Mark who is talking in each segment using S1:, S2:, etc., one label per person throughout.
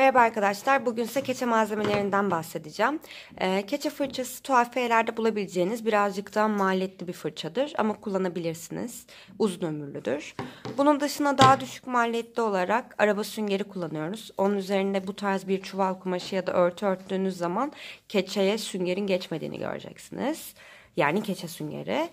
S1: Merhaba arkadaşlar. Bugün size keçe malzemelerinden bahsedeceğim. Ee, keçe fırçası tuhafiyelerde bulabileceğiniz birazcık daha maliyetli bir fırçadır ama kullanabilirsiniz. Uzun ömürlüdür. Bunun dışında daha düşük maliyetli olarak araba süngeri kullanıyoruz. Onun üzerinde bu tarz bir çuval kumaşı ya da örtü örttüğünüz zaman keçeye süngerin geçmediğini göreceksiniz yani keçe süngeri.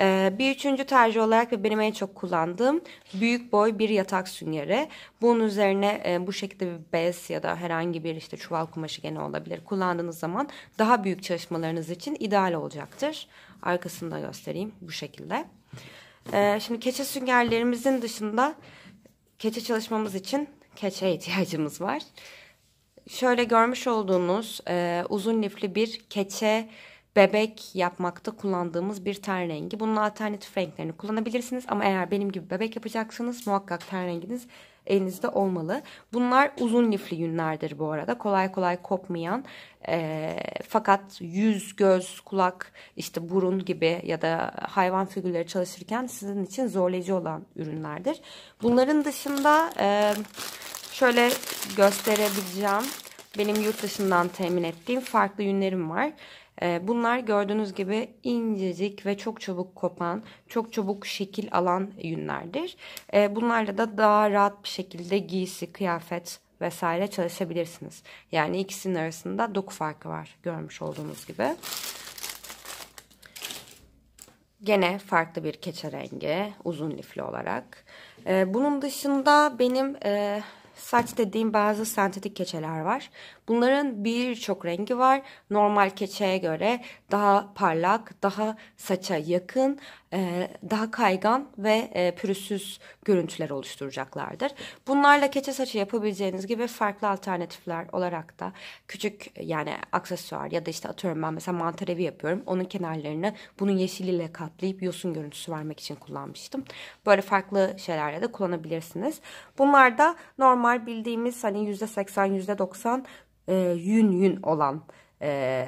S1: Ee, bir üçüncü tercih olarak ve benim en çok kullandığım büyük boy bir yatak süngeri. Bunun üzerine e, bu şekilde bir bez ya da herhangi bir işte çuval kumaşı gene olabilir. Kullandığınız zaman daha büyük çalışmalarınız için ideal olacaktır. Arkasını da göstereyim bu şekilde. Ee, şimdi keçe süngerlerimizin dışında keçe çalışmamız için keçe ihtiyacımız var. Şöyle görmüş olduğunuz e, uzun lifli bir keçe bebek yapmakta kullandığımız bir ten rengi. Bunun alternatif renklerini kullanabilirsiniz ama eğer benim gibi bebek yapacaksanız muhakkak ten renginiz elinizde olmalı. Bunlar uzun lifli yünlerdir bu arada. Kolay kolay kopmayan e, fakat yüz, göz, kulak, işte burun gibi ya da hayvan figürleri çalışırken sizin için zorlayıcı olan ürünlerdir. Bunların dışında e, şöyle gösterebileceğim benim yurt dışından temin ettiğim farklı yünlerim var. Ee, bunlar gördüğünüz gibi incecik ve çok çabuk kopan, çok çabuk şekil alan yünlerdir. Ee, bunlarla da daha rahat bir şekilde giysi, kıyafet vesaire çalışabilirsiniz. Yani ikisinin arasında doku farkı var görmüş olduğunuz gibi. Gene farklı bir keçe rengi uzun lifli olarak. Ee, bunun dışında benim e, saç dediğim bazı sentetik keçeler var. Bunların birçok rengi var. Normal keçeye göre daha parlak, daha saça yakın, e, daha kaygan ve e, pürüzsüz görüntüler oluşturacaklardır. Bunlarla keçe saçı yapabileceğiniz gibi farklı alternatifler olarak da küçük yani aksesuar ya da işte atıyorum ben mesela mantar evi yapıyorum. Onun kenarlarını bunun yeşiliyle katlayıp yosun görüntüsü vermek için kullanmıştım. Böyle farklı şeylerle de kullanabilirsiniz. Bunlar da normal normal bildiğimiz hani %80 %90 e, yün yün olan e,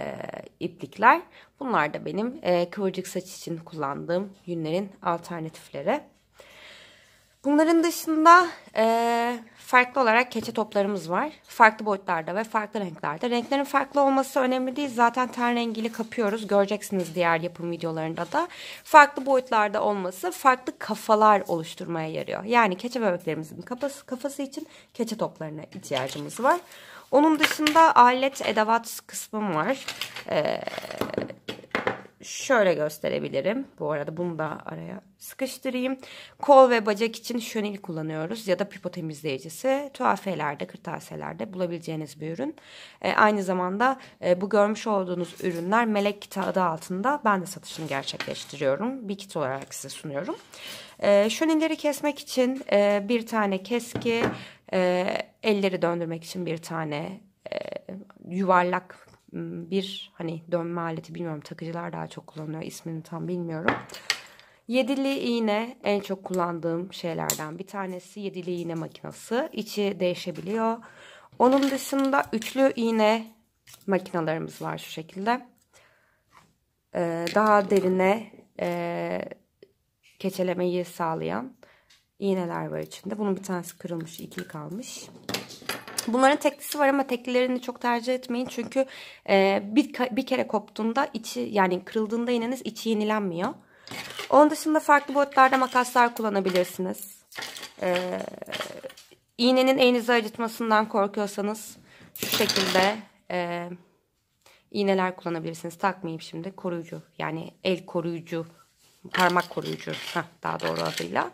S1: iplikler. Bunlar da benim e, kıvırcık saç için kullandığım yünlerin alternatifleri. Bunların dışında e, farklı olarak keçe toplarımız var. Farklı boyutlarda ve farklı renklerde. Renklerin farklı olması önemli değil. Zaten ten rengiyle kapıyoruz. Göreceksiniz diğer yapım videolarında da. Farklı boyutlarda olması farklı kafalar oluşturmaya yarıyor. Yani keçe bebeklerimizin kafası, kafası için keçe toplarına ihtiyacımız var. Onun dışında alet edevat kısmım var. Ee, şöyle gösterebilirim. Bu arada bunu da araya sıkıştırayım. Kol ve bacak için şönil kullanıyoruz ya da pipo temizleyicisi. Tuhafiyelerde, kırtasiyelerde bulabileceğiniz bir ürün. E, aynı zamanda e, bu görmüş olduğunuz ürünler Melek Kit adı altında ben de satışını gerçekleştiriyorum. Bir kit olarak size sunuyorum. E, şönilleri kesmek için e, bir tane keski, e, elleri döndürmek için bir tane e, yuvarlak Hmm, bir hani dönme aleti bilmiyorum takıcılar daha çok kullanıyor ismini tam bilmiyorum. Yedili iğne en çok kullandığım şeylerden bir tanesi yedili iğne makinesi. İçi değişebiliyor. Onun dışında üçlü iğne makinalarımız var şu şekilde. Ee, daha derine e, keçelemeyi sağlayan iğneler var içinde. Bunun bir tanesi kırılmış, iki kalmış. Bunların teklisi var ama teklilerini çok tercih etmeyin. Çünkü e, bir, bir kere koptuğunda içi yani kırıldığında iğneniz içi yenilenmiyor. Onun dışında farklı boyutlarda makaslar kullanabilirsiniz. E, iğnenin elinizi acıtmasından korkuyorsanız şu şekilde e, iğneler kullanabilirsiniz. Takmayayım şimdi koruyucu yani el koruyucu parmak koruyucu heh, daha doğru adıyla.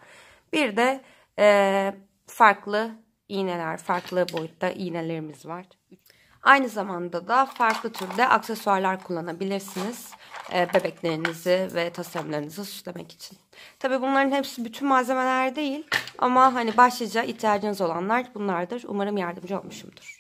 S1: Bir de e, farklı iğneler, farklı boyutta iğnelerimiz var. Aynı zamanda da farklı türde aksesuarlar kullanabilirsiniz e, bebeklerinizi ve tasarımlarınızı süslemek için. Tabi bunların hepsi bütün malzemeler değil ama hani başlıca ihtiyacınız olanlar bunlardır. Umarım yardımcı olmuşumdur.